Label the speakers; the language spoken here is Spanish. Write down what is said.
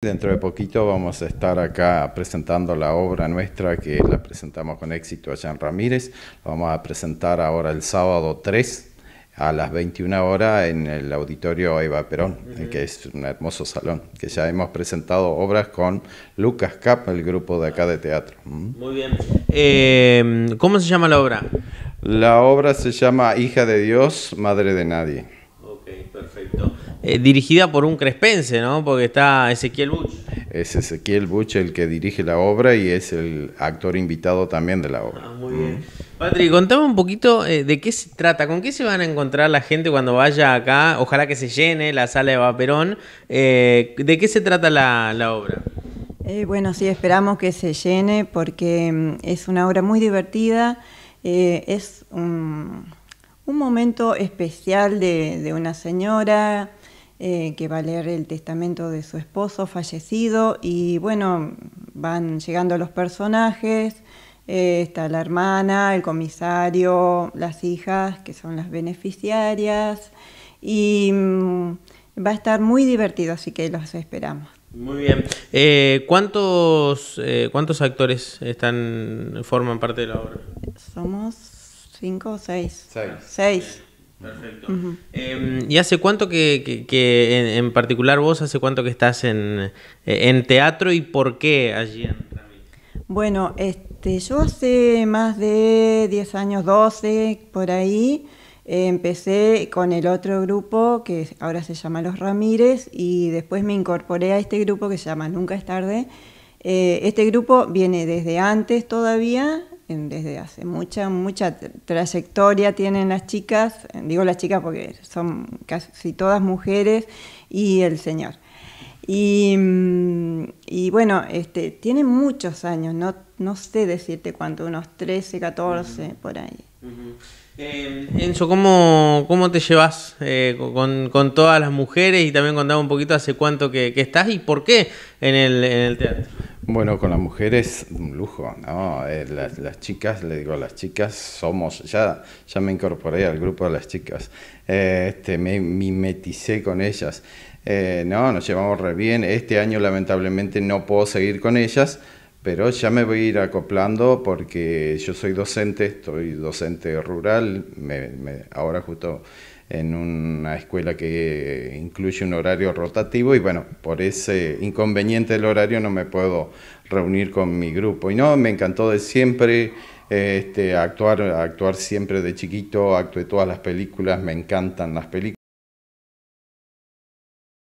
Speaker 1: Dentro de poquito vamos a estar acá presentando la obra nuestra que la presentamos con éxito a Jean Ramírez. vamos a presentar ahora el sábado 3 a las 21 horas en el auditorio Eva Perón, que es un hermoso salón, que ya hemos presentado obras con Lucas Cap, el grupo de acá de teatro. Mm. Muy bien. Em, ¿Cómo se llama la obra? La obra se llama Hija de Dios, Madre de Nadie. Ok,
Speaker 2: perfecto. Eh, dirigida por un crespense, ¿no? Porque está Ezequiel
Speaker 1: Buch. Es Ezequiel Buch el que dirige la obra y es el actor invitado también de la obra. Ah, muy bien.
Speaker 2: Patrick, contame un poquito eh, de qué se trata, con qué se van a encontrar la gente cuando vaya acá, ojalá que se llene la sala de Vaperón. Eh, ¿De qué se trata la, obra?
Speaker 3: bueno, sí, esperamos que se llene porque mm, es una obra muy divertida, es un, momento especial de una señora eh, que va a leer el testamento de su esposo fallecido y bueno, van llegando los personajes, eh, está la hermana, el comisario, las hijas, que son las beneficiarias, y mm, va a estar muy divertido, así que los esperamos.
Speaker 2: Muy bien. Eh, ¿cuántos, ¿Cuántos actores están forman parte de la obra?
Speaker 3: Somos cinco o seis. Seis. Seis. Perfecto.
Speaker 2: Em, ¿Y hace cuánto que, en, particular vos, hace cuánto que estás en, teatro y por qué allí en
Speaker 3: Bueno, este, yo hace más de 10 años, 12, por ahí, empecé con el otro grupo que ahora se llama Los Ramírez y después me incorporé a este grupo que se llama Nunca es tarde. Eh, este grupo viene desde antes todavía, desde hace mucha, mucha trayectoria tienen las chicas, digo las chicas porque son casi todas mujeres, y el señor. Y, mm, bueno, este, tiene muchos años, no, no sé decirte cuánto, unos 13, 14, por ahí.
Speaker 2: Eh, Enzo, ¿cómo, te llevas eh, con, todas las mujeres? Y también contaba un poquito hace cuánto que, estás y por qué
Speaker 1: en el, en el, teatro. Bueno, con las mujeres, un lujo, ¿no? Eh, las, chicas, le digo, las chicas somos, ya, ya me incorporé al grupo de las chicas, este, me mimeticé con ellas. no, nos llevamos re bien. Este año lamentablemente no puedo seguir con ellas pero ya me voy a ir acoplando porque yo soy docente, estoy docente rural, me, ahora justo en una escuela que incluye un horario rotativo y bueno, por ese inconveniente del horario no me puedo reunir con mi grupo. Y no, me encantó de siempre eh, este, actuar, actuar siempre de chiquito, actué todas las películas, me encantan las películas.